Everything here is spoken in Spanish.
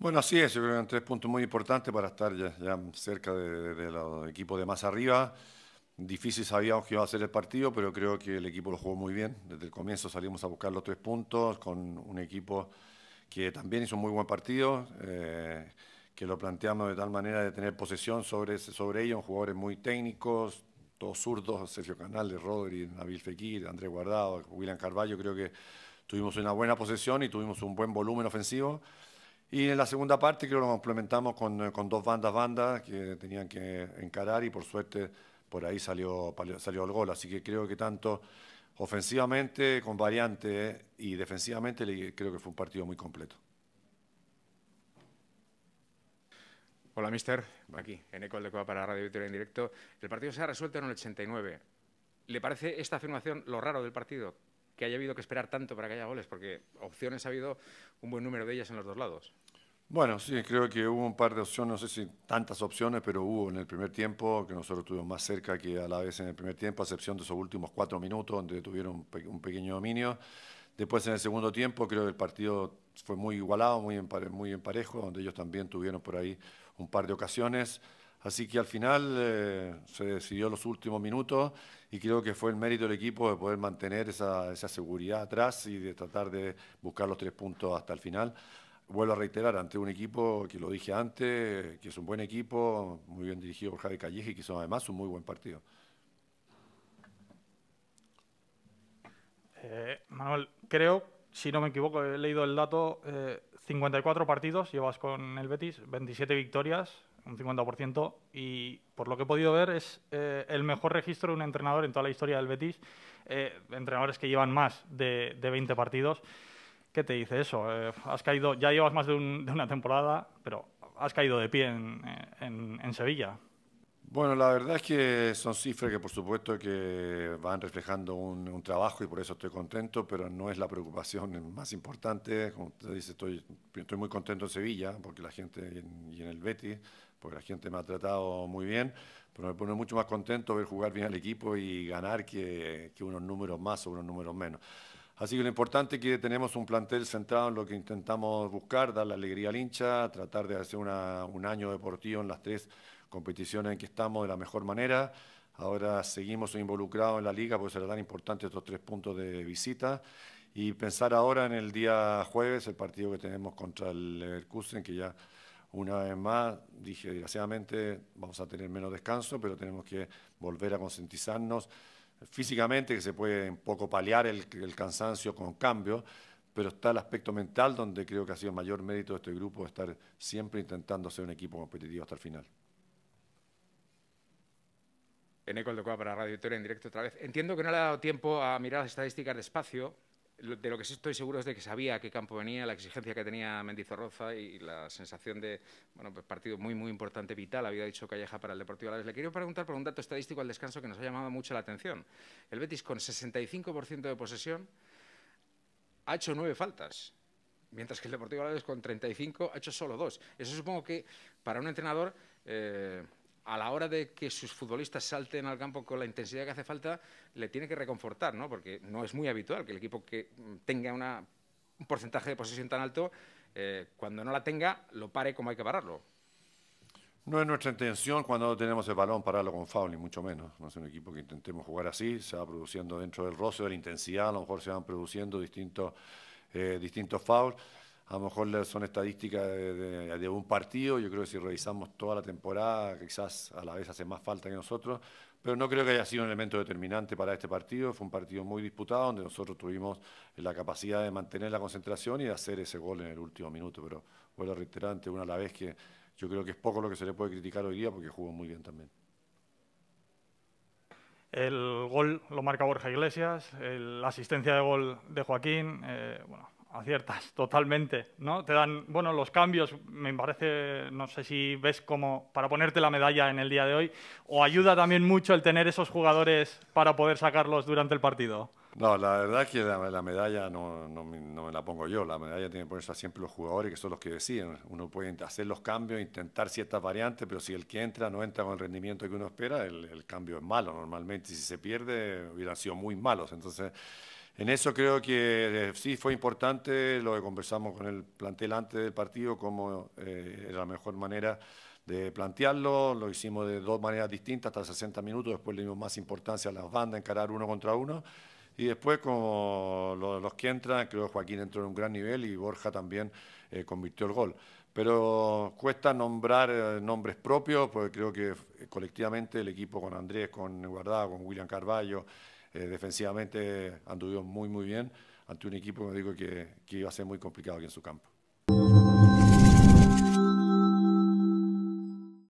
Bueno, así es, yo creo que eran tres puntos muy importantes para estar ya, cerca de, los equipos de más arriba. Difícil sabíamos que iba a ser el partido, pero creo que el equipo lo jugó muy bien. Desde el comienzo salimos a buscar los tres puntos con un equipo que también hizo un muy buen partido, eh, que lo planteamos de tal manera de tener posesión sobre, sobre ellos, jugadores muy técnicos, todos zurdos, Sergio Canales, Rodri, Nabil Fekir, Andrés Guardado, William Carballo, creo que tuvimos una buena posesión y tuvimos un buen volumen ofensivo y en la segunda parte creo que lo complementamos eh, con, dos bandas bandas que tenían que encarar y por suerte por ahí salió, salió el gol. Así que creo que tanto ofensivamente con variante eh, y defensivamente creo que fue un partido muy completo. Hola, mister. Aquí, en Ecole de Cuba para Radio Victoria en directo. El partido se ha resuelto en el 89. ¿Le parece esta afirmación lo raro del partido? que haya habido que esperar tanto para que haya goles? Porque opciones ha habido un buen número de ellas en los dos lados. Bueno, sí, creo que hubo un par de opciones, no sé si tantas opciones, pero hubo en el primer tiempo, que nosotros tuvimos más cerca que a la vez en el primer tiempo, a excepción de esos últimos cuatro minutos, donde tuvieron un, pequeño dominio. Después en el segundo tiempo creo que el partido fue muy igualado, muy, muy emparejo, donde ellos también tuvieron por ahí un par de ocasiones. Así que al final eh, se decidió los últimos minutos y creo que fue el mérito del equipo de poder mantener esa, seguridad atrás y de tratar de buscar los tres puntos hasta el final. Vuelvo a reiterar, ante un equipo que lo dije antes, que es un buen equipo, muy bien dirigido por Javi y que son además un muy buen partido. Eh, Manuel, creo, si no me equivoco, he leído el dato, 54 eh, partidos llevas con el Betis, 27 victorias, un 50%, y por lo que he podido ver es eh, el mejor registro de un entrenador en toda la historia del Betis, eh, entrenadores que llevan más de, 20 partidos. ¿Qué te dice eso? Eh, has caído, ya llevas más de, una temporada, pero has caído de pie en Sevilla. Bueno, la verdad es que son cifras que por supuesto que van reflejando un, trabajo y por eso estoy contento, pero no es la preocupación más importante. Como usted dice, estoy, muy contento en Sevilla porque la gente y en el Betis, porque la gente me ha tratado muy bien, pero me pone mucho más contento ver jugar bien al equipo y ganar que, unos números más o unos números menos. Así que lo importante es que tenemos un plantel centrado en lo que intentamos buscar, dar la alegría al hincha, tratar de hacer un año deportivo en las tres competiciones en que estamos de la mejor manera. Ahora seguimos involucrados en la liga, porque será tan importante estos tres puntos de visita. Y pensar ahora en el día jueves, el partido que tenemos contra el Leverkusen, que ya una vez más, dije, desgraciadamente vamos a tener menos descanso, pero tenemos que volver a concientizarnos físicamente, que se puede un poco paliar el, el cansancio con cambios, pero está el aspecto mental donde creo que ha sido mayor mérito de este grupo estar siempre intentando ser un equipo competitivo hasta el final en Ecol de Cuba para Radio Victoria en directo otra vez. Entiendo que no le ha dado tiempo a mirar las estadísticas de espacio. De lo que sí estoy seguro es de que sabía a qué campo venía, la exigencia que tenía Mendizorroza y la sensación de, bueno, pues partido muy, muy importante, vital, había dicho Calleja para el Deportivo Alaves. Le quiero preguntar por un dato estadístico al descanso que nos ha llamado mucho la atención. El Betis con 65% de posesión ha hecho nueve faltas mientras que el Deportivo Alaves con 35 ha hecho solo dos. Eso supongo que para un entrenador eh, a la hora de que sus futbolistas salten al campo con la intensidad que hace falta, le tiene que reconfortar, ¿no? Porque no es muy habitual que el equipo que mm, tenga un porcentaje de posesión tan alto, eh, cuando no la tenga, lo pare como hay que pararlo. No es nuestra intención cuando tenemos el balón pararlo con foul, ni mucho menos. No es un equipo que intentemos jugar así, se va produciendo dentro del roce, de la intensidad, a lo mejor se van produciendo distintos, eh, distintos fouls a lo mejor son estadísticas de, un partido, yo creo que si revisamos toda la temporada, quizás a la vez hace más falta que nosotros, pero no creo que haya sido un elemento determinante para este partido, fue un partido muy disputado donde nosotros tuvimos la capacidad de mantener la concentración y de hacer ese gol en el último minuto, pero vuelvo a reiterar ante una a la vez que yo creo que es poco lo que se le puede criticar hoy día porque jugó muy bien también. El gol lo marca Borja Iglesias, la asistencia de gol de Joaquín, eh, bueno, aciertas totalmente, ¿no? Te dan, bueno, los cambios, me parece, no sé si ves como para ponerte la medalla en el día de hoy, o ayuda también mucho el tener esos jugadores para poder sacarlos durante el partido. No, la verdad es que la, medalla no, no, me la pongo yo, la medalla tiene que ponerse siempre los jugadores, que son los que deciden. Uno puede hacer los cambios, intentar ciertas variantes, pero si el que entra no entra con el rendimiento que uno espera, el, el cambio es malo. Normalmente si se pierde, hubieran sido muy malos. Entonces, en eso creo que eh, sí fue importante lo que conversamos con el plantel antes del partido, cómo eh, era la mejor manera de plantearlo. Lo hicimos de dos maneras distintas, hasta 60 minutos. Después le dimos más importancia a las bandas, encarar uno contra uno. Y después, como los que entran, creo que Joaquín entró en un gran nivel y Borja también eh, convirtió el gol. Pero cuesta nombrar nombres propios, porque creo que colectivamente el equipo con Andrés, con Guardado, con William Carballo, eh, defensivamente anduvieron muy, muy bien ante un equipo, me digo, que, que iba a ser muy complicado aquí en su campo.